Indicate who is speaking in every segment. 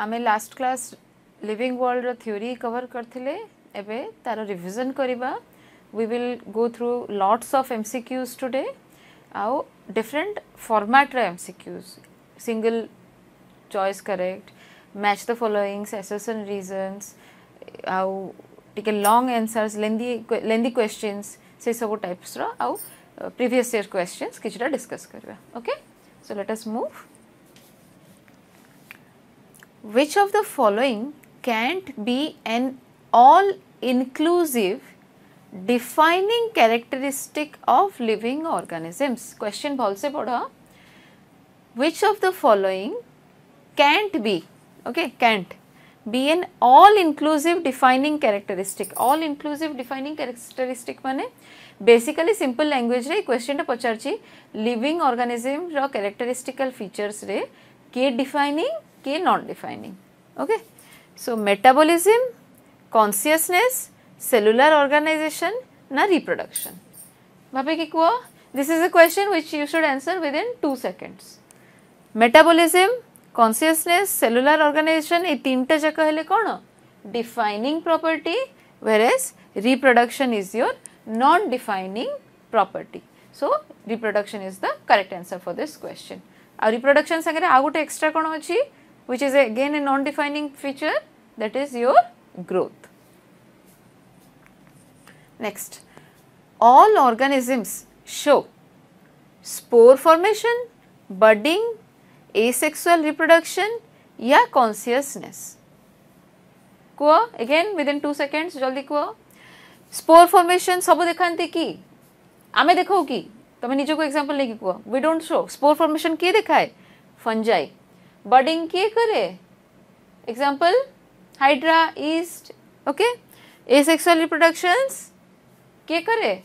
Speaker 1: आम last class living world theory cover କରିଥିଲେ तार revision revision we will go through lots of M C Qs today आउ different फर्माट्र M C Qs single choice correct match the followings assertion reasons आउ टे long answers lengthy lengthy questions से सब types रो आउ प्रीवियस ईयर क्वेश्चंस किछटा discuss करबा okay so let us move Which of the following can't be an all inclusive defining characteristic of living organisms? Question बहुत से Which of the following can't be, okay, can't be an all inclusive defining characteristic. All inclusive defining characteristic basically simple language. The question question टा living organism ra characteristical features re. रे defining? के non defining okay so metabolism consciousness cellular organisation ना reproduction भापेको this is a question which you should answer within two seconds metabolism consciousness cellular organisation ये तीनटा जाक हेले कौन defining property whereas reproduction is your non defining property. So reproduction is the correct answer for this question आ reproduction सागर आउ गोटे extra कौन अच्छी which is again a non-defining feature that is your growth. Next, all organisms show spore formation, budding, asexual reproduction या consciousness. କୁହ again within 2 seconds ଜଲ୍ଦି କୁହ ସ୍ପୋର ଫର୍ମେସନ୍ ସବୁ ଦେଖାନ୍ତି କି ଆମେ ଦେଖାଉ କି ତମେ ନିଜକୁ ଏକ୍ସାମ୍ପଲ୍ ନେଇକି କୁହ we don't show spore formation କିଏ ଦେଖାଏ ଫଞ୍ଜାଇ बर्डिंग के करे example hydra yeast okay asexual reproduction के करे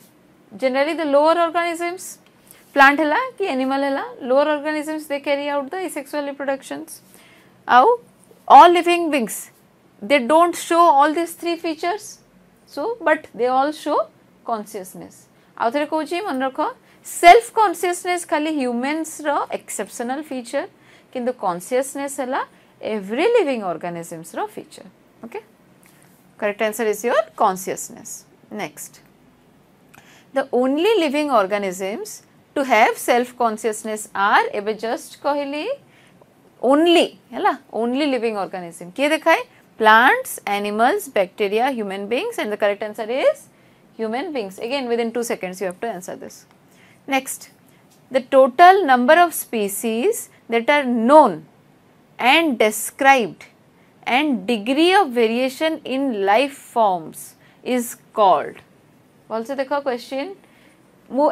Speaker 1: generally the lower organisms plant है कि एनिमल है lower organisms they carry out the asexual reproduction आउ all living beings they don't show all this three features so but they all show consciousness आउ थे कौन मन रख self consciousness खाली ह्यूमेन्स रक्सेपसनाल फिचर କିନ୍ତୁ କନସିୟସନେସ୍ ହେଲା ଏଭ୍ରି ଲିଭିଂ ଅର୍ଗାନିଜମ୍ସର feature okay correct answer is your consciousness next the only living organisms to have self consciousness are ଏବେ ଜଷ୍ଟ କହିଲି ଓନ୍ଲି ହେଲା ଓନ୍ଲି ଲିଭିଂ ଅର୍ଗାନିଜମ୍ କିଏ ଦେଖାଏ plants animals bacteria human beings and the correct answer is human beings again within two seconds you have to answer this next the total number of species that are known and described and degree of variation in life forms is called. Also, the question.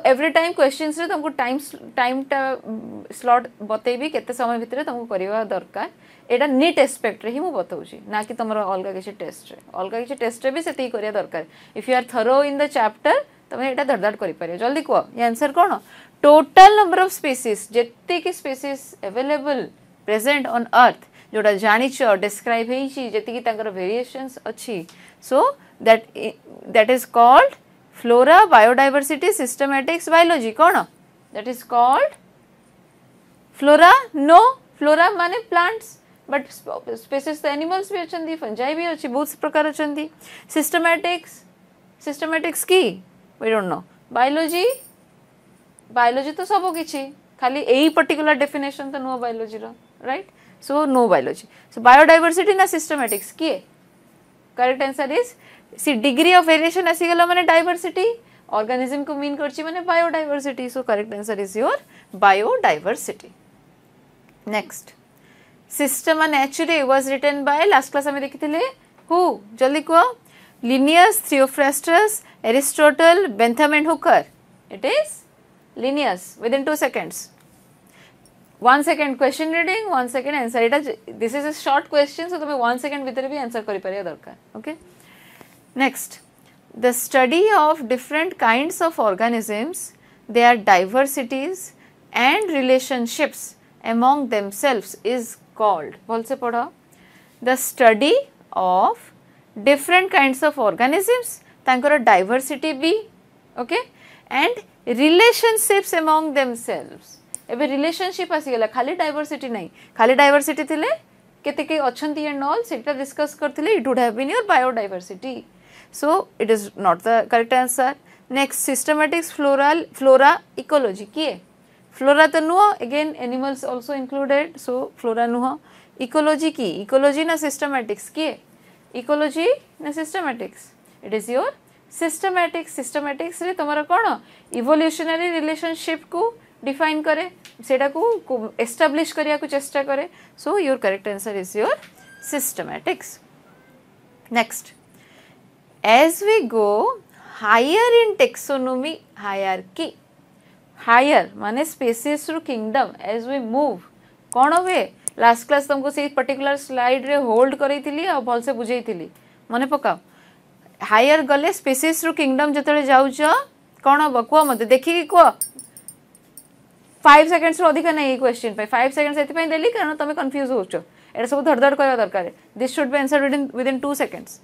Speaker 1: Every time questions, you have time, time mm, slot, but you have to do it. You have to do it. It is a neat aspect. You have to do it. You have to test it. You have to test it. If you are thorough in the chapter, तुम्हें এটা ধরধাট जल्दी कहो ये answer कौन total number of species जी species available present on earth जोटा जाच describe होती भेरिएसन्स अच्छी so that that is called flora biodiversity systematics biology कौन that is called flora no flora माने प्लांट्स बट स्पेसीज तो एनिमल्स भी अच्छा फंजाई भी अच्छी बहुत प्रकार अच्छा सिस्टमेटिक्स सिस्टमेटिक्स की we don't know biology biology तो सब किसी खाली यही पर्टिकुलर डेफिनेशन तो नुह biology right so no biology so biodiversity ना सिस्टमेटिक्स किए correct answer is C degree of variation आसीगला मैंने डाइवर्सिटी ऑर्गेनिज्म को मीन कर मैंने biodiversity so correct answer is your biodiversity next system and एचुअली was written by last class आम देखी हु जल्दी कह Linnaeus, Theophrastus, Aristotle, Bentham and Hooker. It is Linnaeus within 2 seconds. 1 second question reading, 1 second answer. It is, this is a short question, so you 1 second with answer kari darkar. Okay. Next, the study of different kinds of organisms, their diversities and relationships among themselves is called. बोल The study of different kinds of organisms तांकर भी okay and and among among themselves एवं relationship आसीगला खाली diversity ना खाली diversity थिले केते के अच्छा एंड ऑल से डिस्कस करते it would have been your biodiversity so it is not the correct answer next systematics floral flora ecology किए फ्लोरा तो नुह again animals also included so flora नुह इकोलोजी की इकोलोजी ना सिस्टमेटिक्स किए ecology ना systematics it is your systematics systematics रे तुम कौन इवोल्यूशनरी रिलेशनशिप को डिफाइन करे सेटा को एस्टाब्लीश करिया को चेष्टा करे so your correct answer is your systematics next as we go higher in taxonomy higher की हायर माने स्पेसिस रू किंगडम एज वी मूव कौन हुए लास्ट क्लास तुमको से पर्टिकुलर स्लाइड रे होल्ड करे थिली और भल से बुझे थिली मन पकाओ हायर गले स्पेसीस रु किंगडम जो जाऊ कौन हम कह मत देखिक कह फाइव सेकेंड्स अधिका नहीं क्वेश्चन फाइव सेकेंड्स से देली कारण तुम कन्फ्यूज हो सब धड़धड़ कह दरकार this should be answer with within two seconds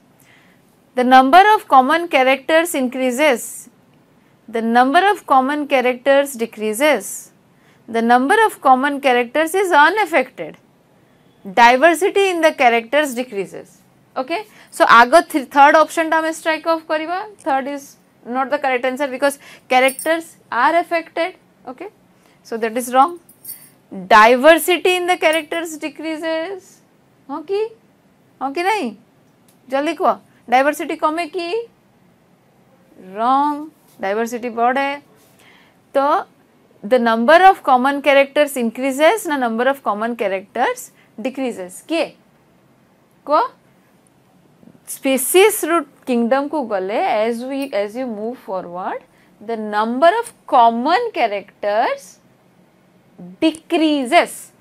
Speaker 1: the number of common characters increases the number of common characters decreases the number of common characters is unaffected. Diversity in the characters decreases. Okay. So, ago th third option ta strike off kariba, third is not the correct answer because characters are affected. Okay. So, that is wrong. Diversity in the characters decreases. हाँ कि nahi. कि नहीं Diversity कह ki? Wrong. Diversity wrong diversity the number of common characters increases na number of common characters decreases किए ko species root kingdom ko gale as we as you move forward the number of common characters decreases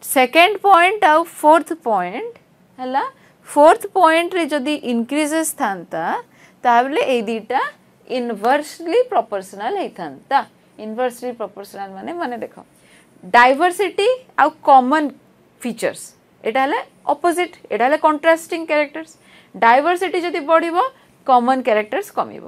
Speaker 1: second point of fourth point hala ହେଲା fourth point रे जदि increases थांता ताबले ए दीटा inversely proportional हेइथांता inversely proportional মানে মানে দেখ ডাইভর্সিটি আউ কমন ফিচর্স এটা হলে অপোজিট এটা হলে কন্ট্রাস্টিং ক্যারেক্টর্স ডাইভর্সিটি যদি বড়িব কমন ক্যারেক্টর্স কমিব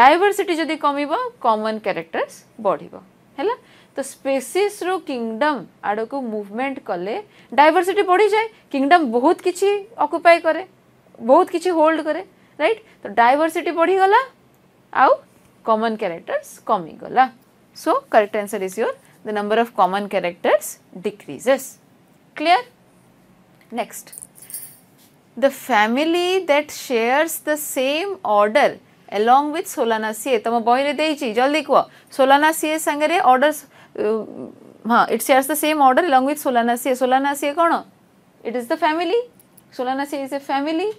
Speaker 1: ডাইভর্সিটি যদি কমিব কমন ক্যারেক্টর্স বড়িব ହେଲା ତ ସ୍ପେସିସ୍ରୁ କିଙ୍ଗଡମ୍ ଆଡ଼କୁ ମୁଭମେଣ୍ଟ କଲେ ଡାଇଭର୍ସିଟି ବଢ଼ିଯାଏ କିଙ୍ଗଡମ୍ ବହୁତ କିଛି ଅକୁପାଏ କରେ ବହୁତ କିଛି ହୋଲ୍ଡ କରେ ରାଇଟ୍ ତ ଡାଇଭର୍ସିଟି ବଢ଼ିଗଲା ଆଉ କମନ୍ କ୍ୟାରେକ୍ଟର୍ସ କମିଗଲା So, correct answer is your the number of common characters decreases. Clear? Next, the family that shares the same order along with Solanaceae, ତମ ବହିରେ ଦେଇଛି jaldi kwa Solanaceae ସାଙ୍ଗରେ order ହଁ it shares the same order along with Solanaceae. Solanaceae kono? It is the family. Solanaceae is a family.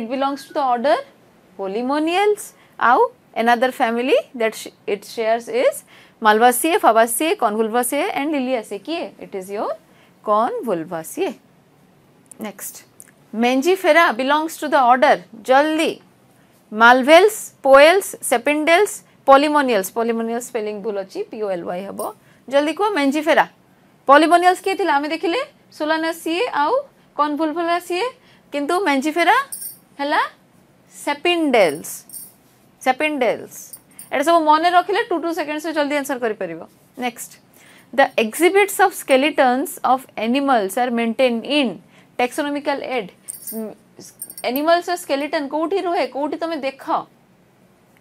Speaker 1: It belongs to the order Polymonials. Au, another family that it shares is Malvaceae Fabaceae Convolvulaceae and Liliaceae किए it is your Convolvulaceae next Mangifera belongs to the order जल्दी Malvales Poales Sapindales Polemoniales Polemoniale spelling भूल अच्छी PO L Y हम जल्दी कह Meiji फेरा Polemoniales किए थे आम देखिले सोलाना सीए आउ कौन भूल भूल सीए किंतु मेंजी फेरा है सेपिंडेल्स सेपिंडेल्स एट सब मन रखिले टू टू सेकेंडस जल्दी আনসর করে পারিব next the exhibits of skeletons of animals are maintained in taxonomical aid animals skeleton कौटी रुहे कौटि तुम देख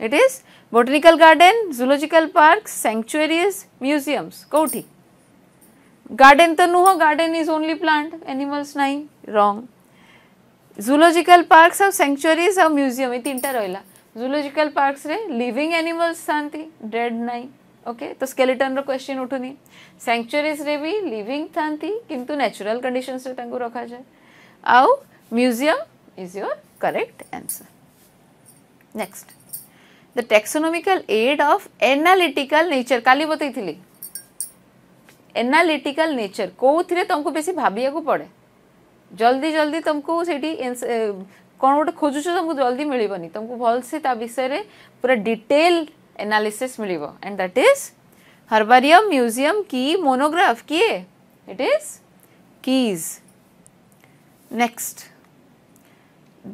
Speaker 1: it is botanical garden zoological park sanctuaries museums कौटी गार्डेन तो नुह garden is only plant animals नाई रंग जुलोजिकल पार्क आउ सैंक्चुरीज आउ म्यूजियम ये तीन टाइम रहा ઝૂલોજિકલ પાર્ક્સરે લિવિંગ એનિમલ્સ શાંતિ ડેડ નહીં ઓકે તો સ્કેલેટનર ક્વેશ્ચન ઉઠુની સેન્ચ્યુરીઝરે બી લિવિંગ થાંતિ કિંતુ નેચરલ કન્ડિશન્સરે તાંકુ રખાજાય આઉ museum is your correct answer next the taxonomical aid of analytical nature કાલી બતાઈଥିଲି એનાલિટિકાલ નેચર કોઉથિરે તમકુ બેસી ભાવિବାକୁ પડે જલ્દી જલ્દી તમકુ સેଠି କ'ଣ ଗୋଟେ ଖୋଜୁଛ ତୁମକୁ ଜଲ୍ଦି तुमको भल से विषय में पूरा डिटेल ଏନାଲିସିସ୍ मिल and that is herbarium museum की मोनोग्राफ किए it is keys next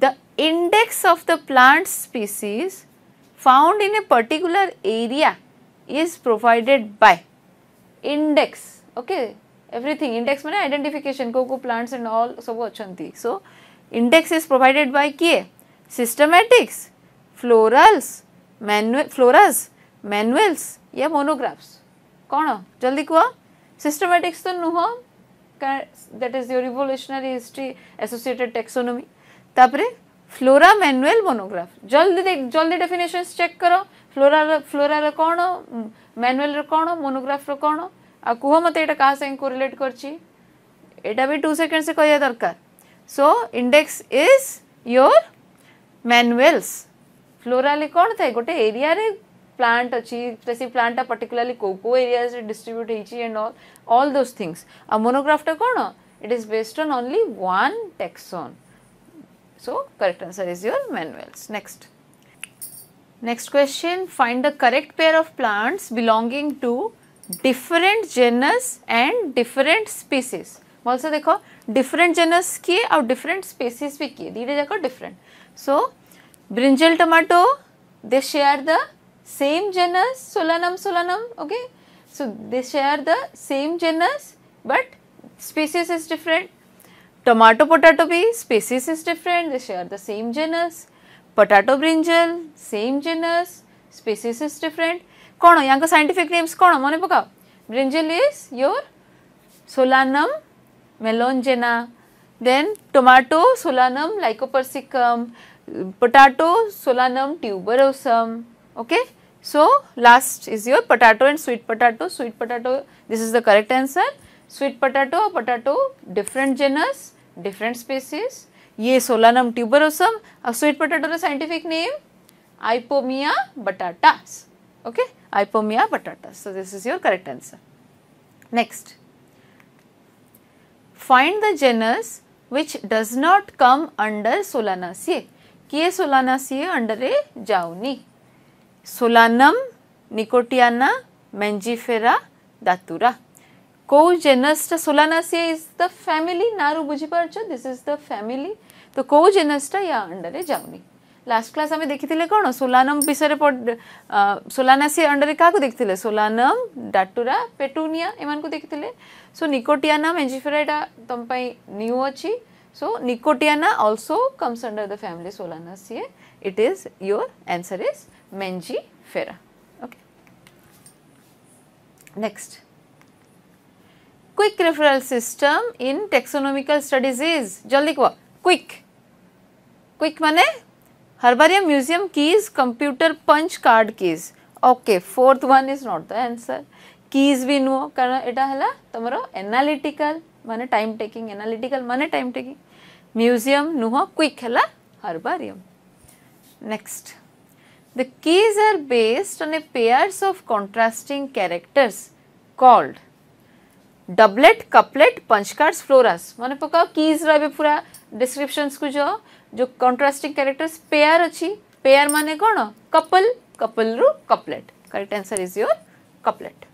Speaker 1: the index of the plant species found in a particular area is provided by index okay everything index मैंने आइडेंटिफिकेशन को plants and all सब अच्छा सो Index is provided by K. Systematics, florals, manual, floras, manuals या monographs. कौन जल्दी कुआ systematics तो नुह that is your revolutionary history associated taxonomy. तापरे फ्लोरा मैनुअल मोनोग्राफ जल्दी देख जल्दी डेफिनेशन चेक कर फ्लोरा फ्लोरार कौन मैनुआल कौन मोनोग्राफ्र कौन आ कह मत यहाँ क्या सागे कोरिलेट कर टू सेकेंड से कह दरकार So, index is your manuals. Florally कौन था गोटे area रे plant अच्छी जैसे plant टा particularly cocoa areas रे distribute ହେଇଛି and all all those things. A monograph टा कौन? It is based on only one taxon. So, correct answer is your manuals. Next. Next question, find the correct pair of plants belonging to different genus and different species. भलसे देख different genus किए आउ different species भी किए दीटे जाक different so brinjal tomato they share the same genus Solanum Solanum okay so they share the same genus but species is different tomato potato भी species is different they share the same genus potato brinjal same genus species is different कौन यहाँ का scientific names कौन मन पकाओ brinjal is your Solanum Melongena. Then tomato Solanum lycopersicum, potato Solanum tuberosum. Okay. So last is your potato and sweet potato. Sweet potato. This is the correct answer. Sweet potato, or potato, different genus, different species. ye solanum tuberosum a sweet potato the scientific name ipomia batatas okay ipomia batatas so this is your correct answer next find the genus which does not come under Solanaceae. Ki e Solanaceae under a jauni. Solanum, Nicotiana, Mangifera, Datura. Co genus ta Solanaceae is the family. Naru bujhi This is the family. The co genus ta ya under a jauni. Last class आम देखी कौन solanum विषय सोलानासी under क्या देखते solanum डाटुरा petunia M को देखते सो निकोटियानाम एंजिफेराटा तुम्हें न्यू अच्छी so Nicotiana also comes under the family Solanaceae it is your answer is फेरा okay next quick referral system in taxonomical studies is जल्दी कह क्विक क्विक माने herbaria museum keys computer punch card keys okay fourth one is not the answer keys भी नुह कटा है तुम एनालीटिकाल मान टाइम टेकिंग एनालीटिकाल मान टाइम टेकिंग म्यूजियम नुह क्विक है herbarium next the keys are based on a pairs of contrasting characters called doublet couplet punch punch cards floras मन पकाओ कीज पूरा डिस्क्रिप्शन को जाओ जो कंट्रास्टिंग कैरेक्टर्स पेयर अच्छी पेयर माने कौन कपल कपल रु couplet correct answer is your couplet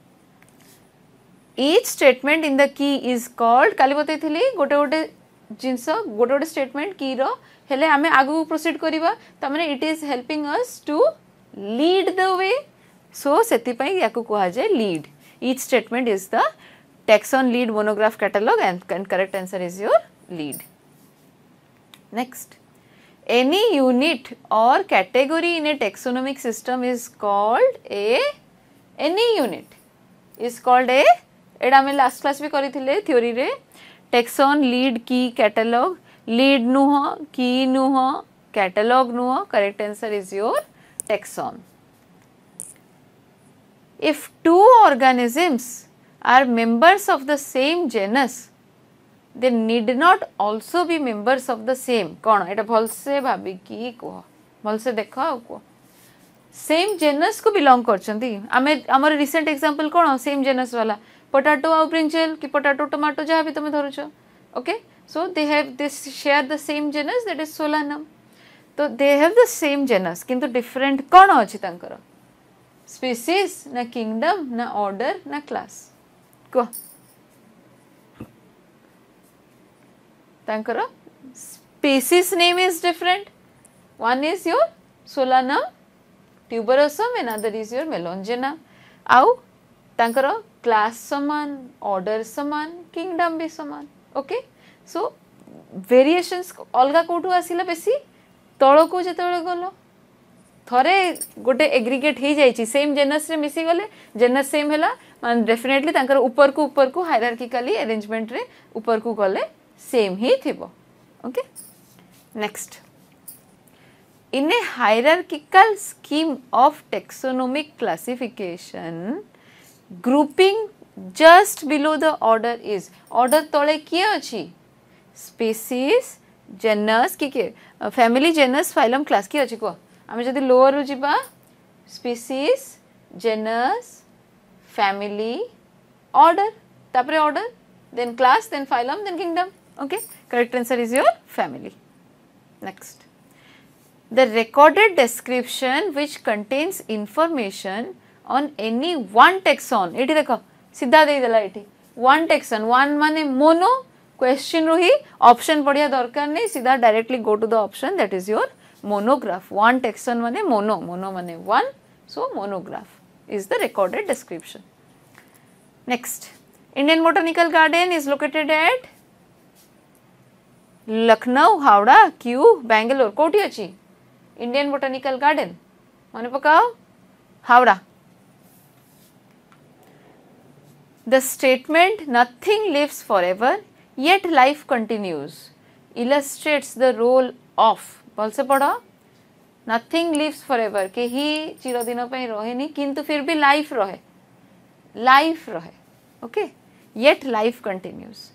Speaker 1: each statement in the key is called कल बत गोटे गोटे जिनस गोटे गोटे स्टेटमेंट की हेले आम आगे प्रोसीड करवा मैंने it is helping us to lead the way so से कहुए lead each statement is the taxon lead monograph catalog and and correct answer is your lead next any unit or category in a taxonomic system is called a any unit is called a last class bhi kari theory re taxon lead key catalog lead nuho key nuho catalog nuho correct answer is your taxon if two organisms are members of the same genus they need not also भी members of the same कौन ये भलसे भाविकी कह भलसे देख कह same genus को बिलंग करम रिसेंट एग्जांपल कौन सेम जेनस वाला पटाटो आउ ब्रिंजेल कि पटाटो टमाटो जहाँ भी तुम धरु okay so they have this share the same genus that is सोलान तो they have the same genus किंतु डिफरेन्ट कौन अच्छी स्पीसीज ना किंगडम ना अर्डर ना क्लास कह ତାଙ୍କର species name is different. One is your Solanum tuberosum, other is your Melongena. आउ तांकर क्लास समान ऑर्डर समान किंगडम भी समान ओके सो भेरिएसन्स अलग कोठू आसला बेसी तलकू जितेबाला गल थे गोटे एग्रीगेट हो जाइए सेम जेनस रे मिसी गले जेनस सेम है डेफिनेटली ऊपर को ऊपर को हायरार्किकली अरेंजमेंट रे ऊपर को गले सेम ही थी वो okay next in a scheme of taxonomic classification grouping just below the order is order तले किए अच्छी स्पेसीज जेनस कि किए फैमिली जेनस फाइलम क्लास किए अच्छी कम जब लोअर जावा स्पीसीज जेनस फैमिली ऑर्डर तापर order then class then phylum then kingdom okay correct answer is your family next the recorded description which contains information on any one taxon iti dekho siddha de idala iti one taxon one mane mono question ru hi option padhiya darkar nahi siddha directly go to the option that is your monograph one taxon mane mono mono mane one so monograph is the recorded description next indian botanical garden is located at Lucknow Howrah Kew Bangalore अच्छी Indian botanical garden मन पकाओ Howrah statement nothing lives for ever yet life continues illustrates the role of भल से पढ़ nothing lives ever के ही चिरदिन ପାଇଁ ରହେନି फिर भी लाइफ रहे लाइफ रहे okay yet life continues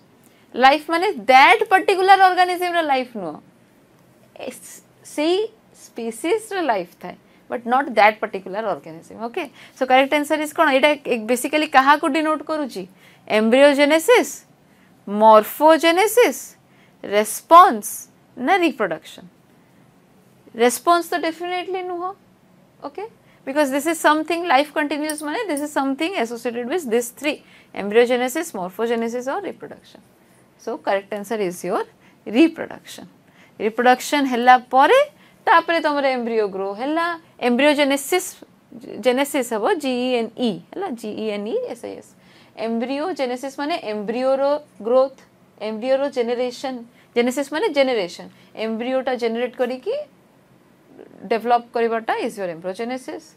Speaker 1: life मान दैट পার্টিকুলার অর্গানিজমর লাইফ নুহ সেই স্পেসিসর लाइफ थाए but not that particular organism okay so correct answer is कौन यहाँ बेसिकली क्या डिनोट करुच्ची एम्ब्रिओजेनेसीस् मर्फोजेनेसीस् रेस्पन्स ना रिप्रोडक्शन रेस्पन्स तो डेफिनेटली नुह okay because this is something life continues मैंने this is something associated with this three embryogenesis morphogenesis और reproduction so correct answer is your reproduction reproduction है तुम embryo grow है embryo genesis genesis हम G E N E है G E N E S I S embryo genesis मान embryo growth embryo generation genesis मान genesis एम्ब्रिओटा जेनेट कर डेभलप करवाटा is your embryo genesis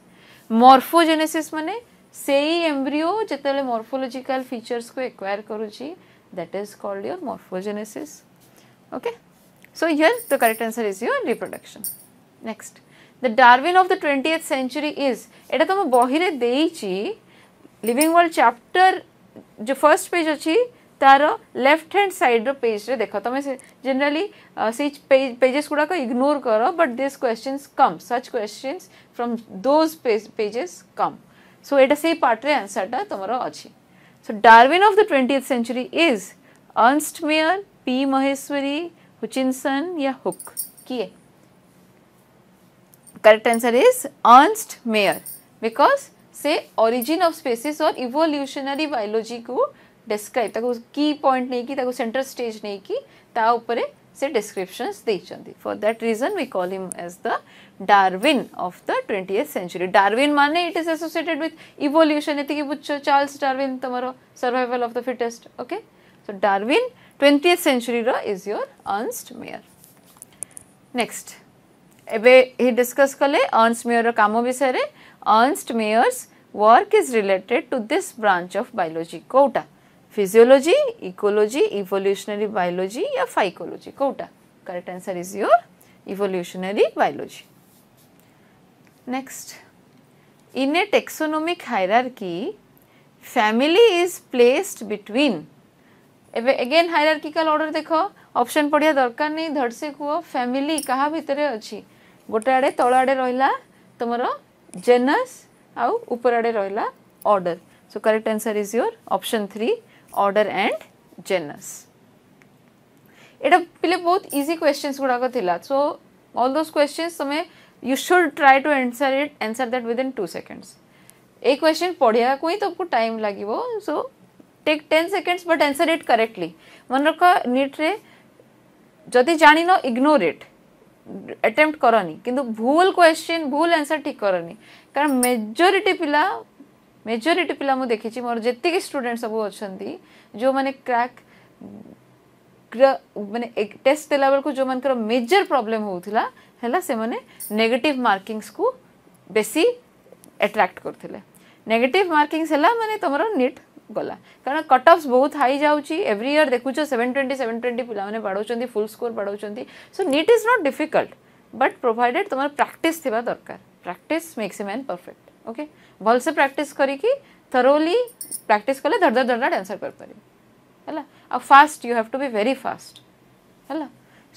Speaker 1: morphogenesis मान से ही एम्ब्रिओ जो मर्फोलोजिकाल फिचर्स को एक्वायर करुच्छी that is called your morphogenesis. Okay. So, here the correct answer is your reproduction. Next, the Darwin of the 20th century is living world chapter the first page तारो left hand side रो page रे देखो तमे से generally से pages कुडा को ignore करो but this questions come such questions from those pages come so एटा से पार्ट रे आंसर टा तमरो So, Darwin of the 20th century is Ernst Mayr, P. Maheshwari, Hutchinson या Hook किए correct answer is Ernst Mayr because से origin of species और evolutionary biology को describe ताको key point नहीं की ताको center stage नहीं की ता उपरे से डिस्क्रिप्शन देचंदी for that reason we call him as the Darwin of द 20th सेंचुरी डारविन माने it is associated with evolution ये बुझ चार्ल्स डारविन तमरो survival of the fittest okay so Darwin 20th century is your Ernst Mayr next एबे discuss कले Ernst Mayr रो विषय रे Ernst Mayr's work is related to this branch of biology कौटा physiology ecology evolutionary biology या phycology कौटा correct answer is your evolutionary biology next in a taxonomic hierarchy family is placed between एबे again hierarchical order देखो option पढ़िया दरकार नहीं धड़ से कहो फैमिली क्या भितर अच्छी गोटे आड़े तल आड़े रहा तुम जेनस आउ ऊपर आड़े रहा order so correct answer is your option three order and genus ये পিলে বহুত ইজি কোয়েশ্চেন্স গুড়াক থিলা সো অল দোজ কোয়েশ্চেন্স তুমি you should try to answer it answer that within two seconds ये क्वेश्चन पढ़ा ही तुमको टाइम लगे so take ten seconds but answer it correctly मन रख निट्रे जब जान इग्नोर इट एटेम्प्ट करनी किंतु भूल क्वेश्चन भूल आंसर ठीक करनी कारण मेजोरीटी पिला मेजोरीटी पिला देखी मोर जी स्टूडेंट सब अच्छा जो मैंने क्राक मैंने टेस्ट देखो जो मान मेजर प्रॉब्लम होता है नेगेटिव मार्किंगस को बेस एट्राक्ट करते नेगेटिव मार्किंग्स है मैंने तुम निट गला कारण कटअफ्स बहुत हाई जाऊँगी एव्री इयर देखु सेवेन ट्वेंटी सेवेन ट्वेंटी पीने पढ़ाऊँच फुल स्कोर पढ़ाऊँच so NEET is not difficult but provided तुम्हारे प्राक्ट थ दरकार practice makes a man perfect okay भलसे प्राक्टिस करी थरोली कले धड़धड़ धड़धड़ आंसर करपर है fast you have to be very fast है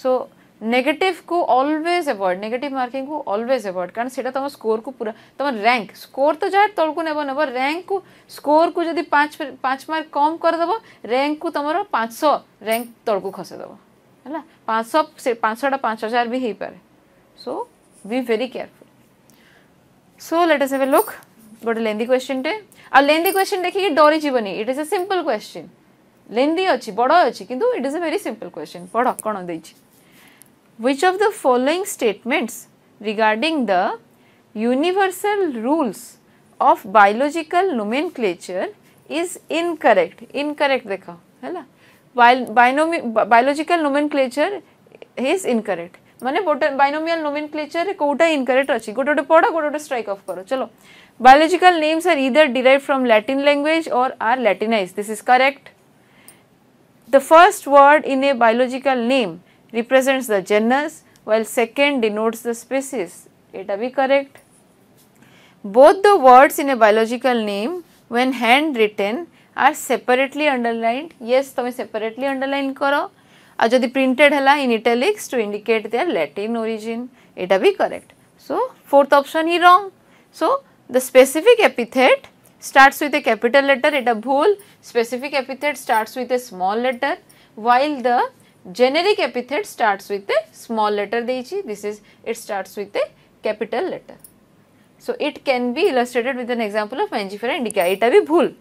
Speaker 1: सो नेगेटिव को अलवेज एवॉइड नेगेटिव मार्किंग को अलवेज एवॉइड कारण से तुम स्कोर को पूरा तुम रैंक स्कोर तो जहाँ तौक नेब नेब रैंक को स्कोर को जब पाँच मार्क कम करदेव रैंक को तुम पाँच रैंक तौक खसदेव है पाँच सौ पाँच हजार भी हो पाए so be very careful so let us have a look गोटे लेंदी क्वेश्चन टे आ लेंदी क्वेश्चन देखिए डरी जीवन it is a simple question लेंदी अछि बडो अछि किंतु it is a very simple question पढ कोन देछि which of the following statements regarding the universal rules of biological nomenclature is incorrect incorrect देखो हैला बायोलॉजिकल नोमेनक्लेचर इज इनकरेक्ट मानते बैनोमियाल नोमिन क्लेचर कौटा इनकरेक्ट अच्छी गोटे गोटे पढ़ गोटे गोटे स्ट्राइक अफ कर चलो biological names are either derive from Latin language or are latinise this is correct the first word in a biological name represents the genus well second denotes the species एटा भी correct both the words in a biological name when hand written are separately underlined yes तुम्हें separately underline करो ଆଉ printed printed ହେଲା in italics to indicate their Latin origin ଏଇଟା ବି correct so fourth option ହିଁ wrong so the specific epithet starts with a capital letter it a specific epithet starts with a small letter while the generic epithet starts with a small letter deichi this is it starts with a capital letter so it can be illustrated with an example of mangifera indica eta bhi bhul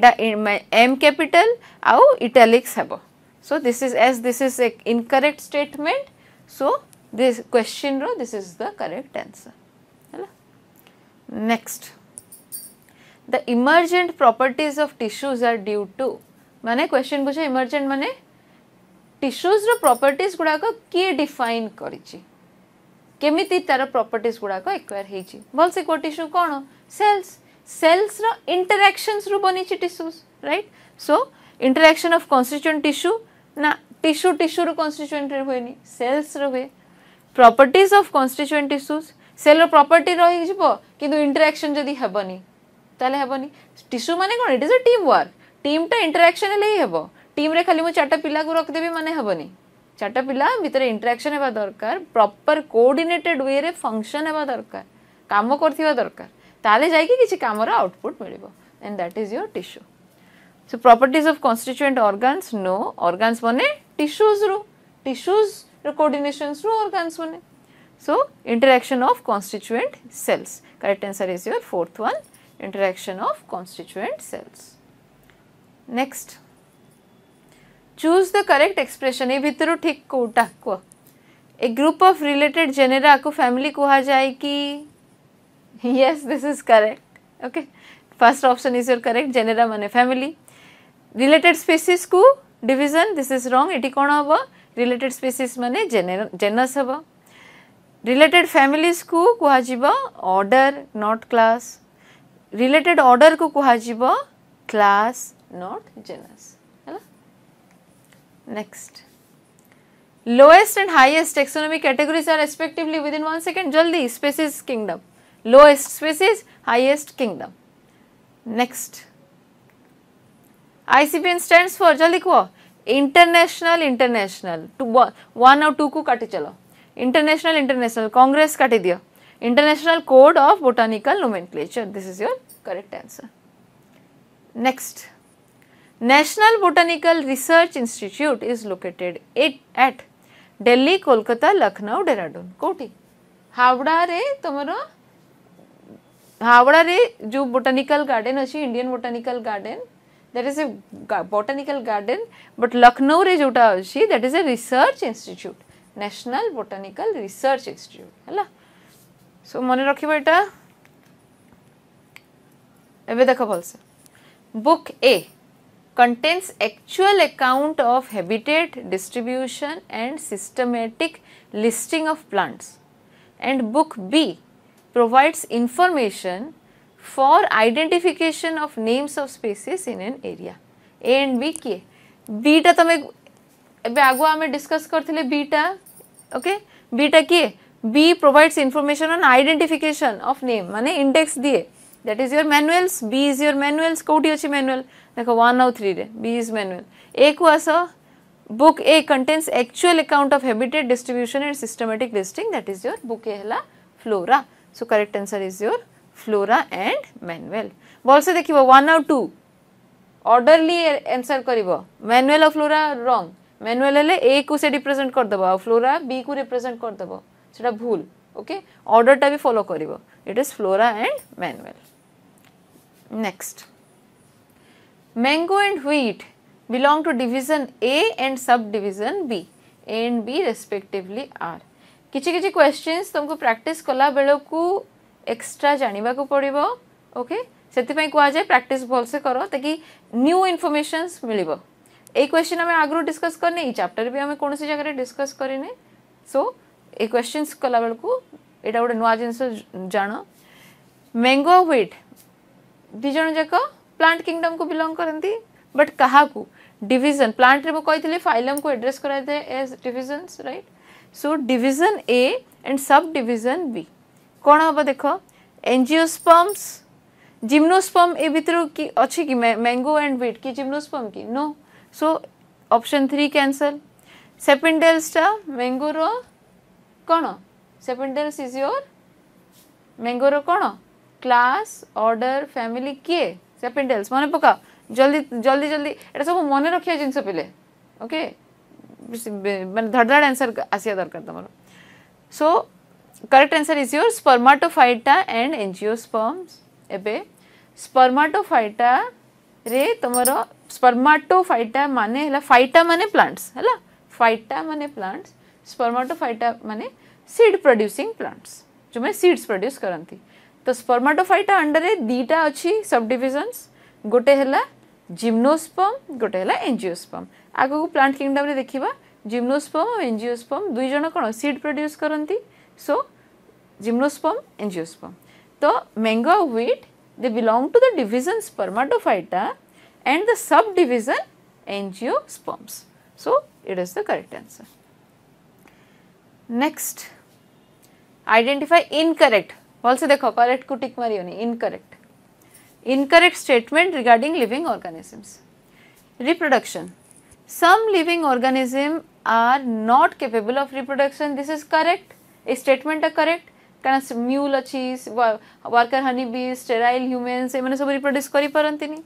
Speaker 1: eta m capital au italics habo So, this is as this is a incorrect statement. So, this question row this is the correct answer. hello Next, the emergent properties of tissues are due to माने question पूछे emergent माने tissues रो properties गुड़ाक किए define करमी तार properties गुड़ाक acquire होईल भलसे को tissue कौन cells cells रो interactions रु बनी tissues right so interaction of constituent tissue ना टिश्यू टिश्यू रो कंस्टिट्यूएंट रे होएनी सेल्स रो हुए properties of constituent tissues cell रो प्रॉपर्टी रही जिवो किंतु इंटरेक्शन जदी हेबनी ताले हेबनी टिश्यू माने कोन it is a team work team टा इंटरेक्शन ले ही हेबो टीम रे खाली मो चारटा पिला को रख देबी माने हेबनी चारटा पिला भीतर इंटरेक्शन हेबा दरकार प्रॉपर कोऑर्डिनेटेड वे रे फंक्शन हेबा दरकार काम करथिबा दरकार ताले जाई के किछ काम रो आउटपुट मिलबो and that is your tissue So, properties of constituent organs, no, organs one tissues ru, tissues coordinations ru organs one. So, interaction of constituent cells, correct answer is your fourth one, interaction of constituent cells. Next, choose the correct expression, ए भितर ठीक कोटा को, a group of related genera को family कहा जाए कि, yes this is correct, okay, first option is your correct, genera माने family. Related species को डिजन दिस इज रंग ये कौन हम रिलेटेड स्पीसीज मैंने जेनस हम रिलेटेड फैमिलीज को कह ऑर्डर क्लास रिलेटेड अर्डर को कह क्लास नॉट जेनस है next lowest and highest taxonomy categories are respectively within one second जल्दी species kingdom lowest species highest kingdom next ICPN stand for जल्दी लिखो international international two one और two को काटे चलो इंटरनेशनल इंटरनेशनल कांग्रेस काटे दियो international code of botanical nomenclature this is your correct answer next national botanical research institute is located at daily Kolkata Lucknow डेराडून कौटी Howrah रे तुमर हावड़ा रे जो बोटानिकल गार्डन अच्छी Indian botanical garden there is a botanical garden but Lucknow ରେ ଯୋଉଟା ଅଛି that is a research institute national botanical research institute so ମନେ ରଖିବ ଏଟା ଏବେ book a contains actual account of habitat distribution and systematic listing of plants and book b provides information for identification of names of species in an area. A and B k B ta tame ebe आगुआ ame discuss karthile B ta okay B ta k B provides information on identification of name mane index दिए that is your manuals B is your manuals कोटी achi manual dekho 1 out 3 re B is manual A को aso book A contains actual account of habitat distribution and systematic listing that is your book A हला flora so correct answer is your flora and manual ভালসে দেখিব 1 আর 2 orderly answer করিব manual আর flora wrong manual হলে A কু সে represent করদেব আর ফ্লোরা বি কু রিপ্রেজেন্ট করদেব সেটা ভুল ওকে অর্ডারটা বি ফলো করিব it is flora and manual next mango and wheat belong to division A and subdivision B. A and B respectively are. किसी किसी क्वेश्चंस तुमको प्रैक्टिस कला बेलू एक्सट्रा जानवा को पड़ो ओके से कहुए प्राक्ट भलसे कर ताकि न्यू इनफर्मेसन मिल क्वेश्चन आम आगु डिस्कस करें ये चैप्टर भी आम कौन जगह डिस्कस करे सो ये क्वेश्चन कला बेलू यहाँ गोटे नुआ जिनस जान मैंगो ह्विट दिज जाक प्लांट किंगडम को बिलंग करती बट क्या डिजन प्लांट में कही फाइलम को एड्रेस कराए as division right so division A and subdivision B कौन हम देख एंजिओस्पम्स जिम्नोस्पम ए भितर कि अच्छे कि मैंगो एंड बीट कि जिम्नोस्पम कि no so option three cancel सेपेंडेल्सटा मैंगोर कौन सेपेंडेल्स इज योर मैंगोर कौन क्लास ऑर्डर फैमिली किए सेपेंडेल्स मन पका जल्दी जल्दी जल्दी एट सब मन रखा जिनस पे ओके मैं धड़धड़ आंसर आसिया दरकार तुम so correct answer is your स्पर्माटोफाइटा एंड angiosperms ebe स्पर्माटोफाइटा रे तुमर स्पर्माटोफाइटा मान है फाइटा मान प्लांट्स है फाइटा मान प्लांट्स स्पर्माटोफाइटा मान सीड प्रड्यूसिंग प्लांट्स जो मैंने सीड्स प्रड्यूस करती तो स्पर्माटोफाइटा अंडर दीटा अच्छी सब डिविजन्स गोटे है जिम्नोस्पम गोटे है एंजिओस्पम आगे प्लांट किंगडम देखा जिम्नोस्पम और दुई दुईज कौन सीड प्रड्यूस करती So, gymnosperm, angiosperm. The mango wheat, they belong to the division spermatophyta and the subdivision angiosperms. So, it is the correct answer. Next, identify incorrect. Also, the correct को tick incorrect. Incorrect statement regarding living organisms. Reproduction. Some living organism are not capable of reproduction. This is correct. ए statement टा correct कारण mule अच्छी worker honey bee sterile humans ये सब reproduce करें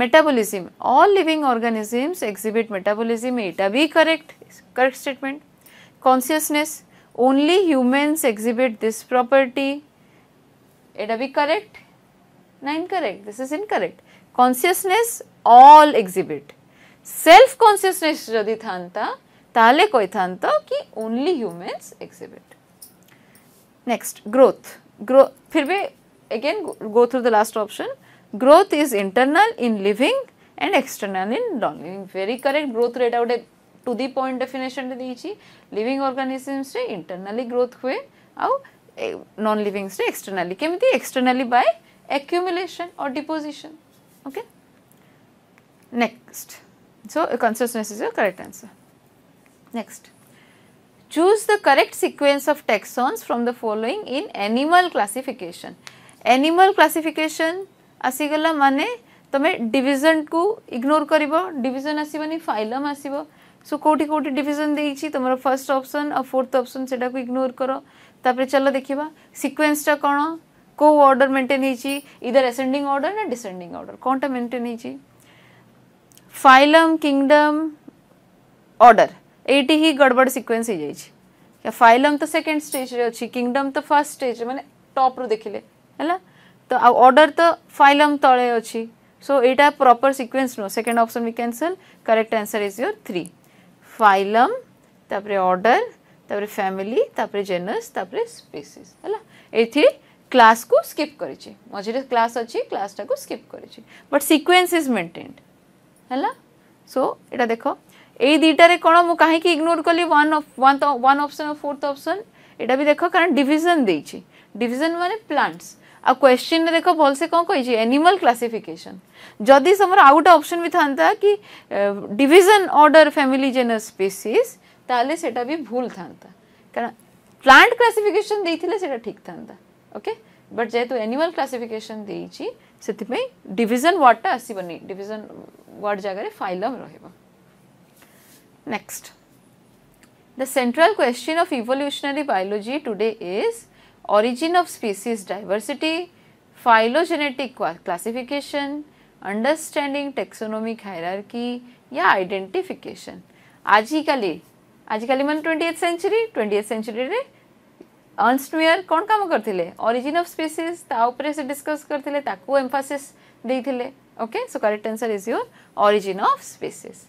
Speaker 1: metabolism all living organisms exhibit metabolism एटा भी correct correct statement consciousness only humans exhibit this property एटा भी करेक्ट ना incorrect this is incorrect consciousness all exhibit self consciousness जदि था তাহলে কইথান্ত কি only humans exhibit next growth grow ফির বি again go through the last option growth is internal in living and external in non living very correct growth rate out to the point definition रे देइछि living organisms रे internally growth हुए आउ non livings रे externally केमिति externally by accumulation or deposition okay next so consciousness is your correct answer Next, choose the correct sequence of taxons from the following in animal classification. Animal classification ଆସିଗଲା ମାନେ ତମେ ଡିଭିଜନକୁ ignore କରିବ division ଆସିବନି phylum ଆସିବ so କେଉଁଠି କେଉଁଠି division ଦେଇଛି ତମର ଫାର୍ଷ୍ଟ ଅପସନ୍ ଆଉ ଫୋର୍ଥ ଅପସନ୍ ସେଟାକୁ ଇଗ୍ନୋର କର ତାପରେ ଚାଲ ଦେଖିବା ସିକ୍ୱେନ୍ସଟା କ'ଣ କେଉଁ ଅର୍ଡ଼ର ମେଣ୍ଟେନ୍ ହେଇଛି ଇଦର ଆସେଣ୍ଡିଂ ଅର୍ଡ଼ର ନା ଡିସେଣ୍ଡିଂ ଅର୍ଡ଼ର କ'ଣଟା ମେଣ୍ଟେନ୍ ହେଇଛି ଫାଇଲମ୍ କିଙ୍ଗଡ଼ମ୍ ଅର୍ଡ଼ର एटी ही गड़बड़ सिक्वेन्स हो फाइलम तो सेकेंड स्टेज अच्छी किंगडम तो फर्स्ट स्टेज मैंने टप्रु रु है तो आर्डर तो फाइलम तले अच्छी सो यहाँ प्रपर सिक्वेन्स नुह second option we cancel correct answer is your three phylum तर्डर तपर फैमिली तापर जेनस स्पीसीज है ये क्लास को स्कीप कर मझे क्लास अच्छी क्लासटा को स्कीप कर सिक्वेन्स इज मेन्टेन्ड है सो यहाँ देख ये দুইটারে कौन मु कहीं इग्नोर কলি ওয়ান ওয়ান ওয়ান अप्सन আর ফোর্থ অপশন এটা বি দেখ কারণ प्लांट्स দিয়েছি आ क्वेश्चन देख भल से कौन कही एनिमल क्लासिफिकेशन जदि समर आउ गए अप्सन भी था कि division order family genera species ताले से भूल था कारण प्लांट क्लासिफिकेशन देते से ठीक था ओके बट जेहेतु एनिमल क्लासिफिकेशन देती डिजन वार्डटा आसपनि डिजन वार्ड जगह फाइलम रहा Next, the central question of evolutionary biology today is origin of species diversity, phylogenetic classification, understanding taxonomic hierarchy या आइडेंटिफिकेशन ଆଜିକାଲି ଆଜିକାଲି ମାନେ twentieth century twentieth ସେଞ୍ଚୁରୀରେ ଅନ୍ଷ୍ଟମିୟର କ'ଣ କାମ କରିଥିଲେ ଅରିଜିନ୍ ଅଫ୍ ସ୍ପିସିସ୍ ତା ଉପରେ ସେ ଡିସ୍କସ୍ କରିଥିଲେ ତାକୁ ଏମ୍ଫାସିସ୍ ଦେଇଥିଲେ okay so correct answer is your origin of species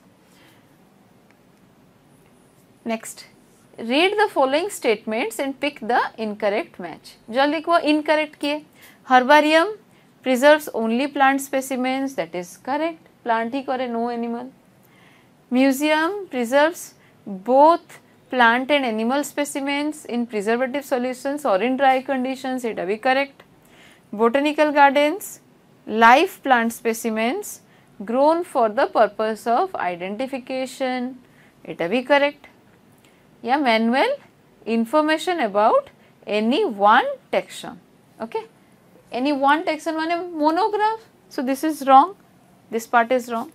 Speaker 1: Next, read the following statements and pick the incorrect match. Jaldi लिखो incorrect किए herbarium preserves only plant specimens that is correct plant ही करे no animal. Museum preserves both plant and animal specimens in preservative solutions or in dry conditions it be correct. Botanical gardens live plant specimens grown for the purpose of identification it be correct a manual information about any one taxon. Okay. Any one taxon one monograph. So, this is wrong, this part is wrong.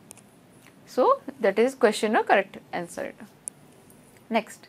Speaker 1: So, that is question or correct answer. Next.